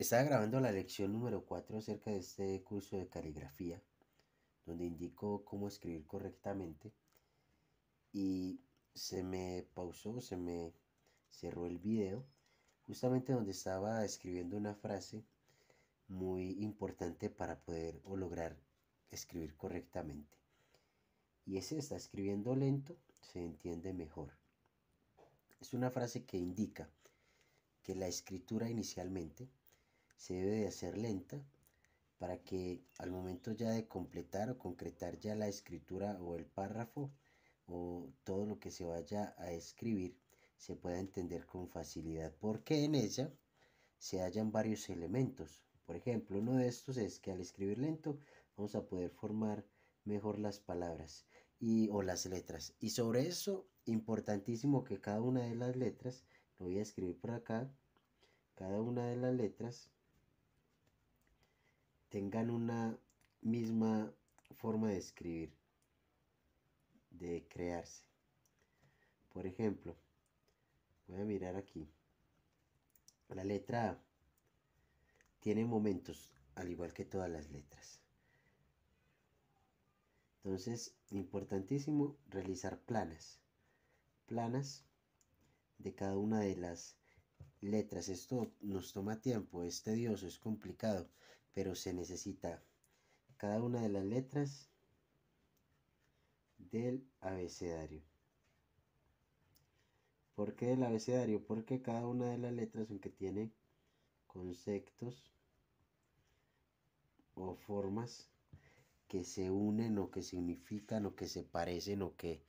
Estaba grabando la lección número 4 acerca de este curso de caligrafía, donde indico cómo escribir correctamente y se me pausó, se me cerró el video, justamente donde estaba escribiendo una frase muy importante para poder o lograr escribir correctamente. Y ese está escribiendo lento se entiende mejor. Es una frase que indica que la escritura inicialmente se debe de hacer lenta para que al momento ya de completar o concretar ya la escritura o el párrafo o todo lo que se vaya a escribir se pueda entender con facilidad porque en ella se hallan varios elementos. Por ejemplo, uno de estos es que al escribir lento vamos a poder formar mejor las palabras y, o las letras. Y sobre eso, importantísimo que cada una de las letras, lo voy a escribir por acá, cada una de las letras tengan una misma forma de escribir, de crearse. Por ejemplo, voy a mirar aquí. La letra A tiene momentos, al igual que todas las letras. Entonces, importantísimo realizar planas. Planas de cada una de las letras. Esto nos toma tiempo, es tedioso, es complicado pero se necesita cada una de las letras del abecedario. ¿Por qué del abecedario? Porque cada una de las letras, aunque tiene conceptos o formas que se unen o que significan o que se parecen o que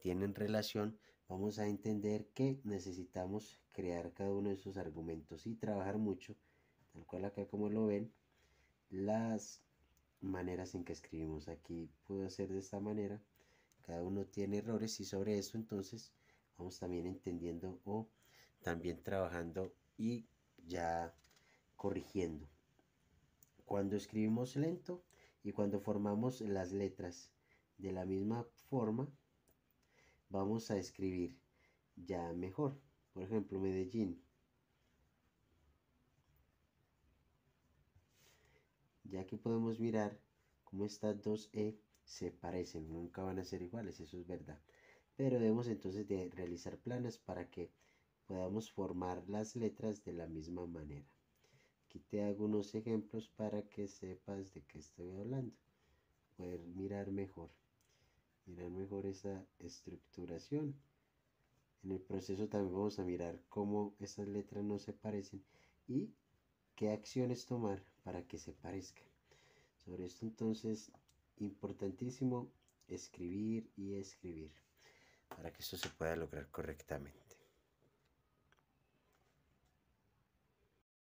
tienen relación, vamos a entender que necesitamos crear cada uno de esos argumentos y trabajar mucho, tal cual acá como lo ven, las maneras en que escribimos. Aquí puedo hacer de esta manera. Cada uno tiene errores y sobre eso entonces vamos también entendiendo o también trabajando y ya corrigiendo. Cuando escribimos lento y cuando formamos las letras de la misma forma, vamos a escribir ya mejor. Por ejemplo, Medellín. ya aquí podemos mirar cómo estas dos E se parecen, nunca van a ser iguales, eso es verdad. Pero debemos entonces de realizar planes para que podamos formar las letras de la misma manera. Aquí te hago unos ejemplos para que sepas de qué estoy hablando. Poder mirar mejor. Mirar mejor esa estructuración. En el proceso también vamos a mirar cómo estas letras no se parecen y qué acciones tomar para que se parezca? Sobre esto entonces, importantísimo escribir y escribir para que esto se pueda lograr correctamente.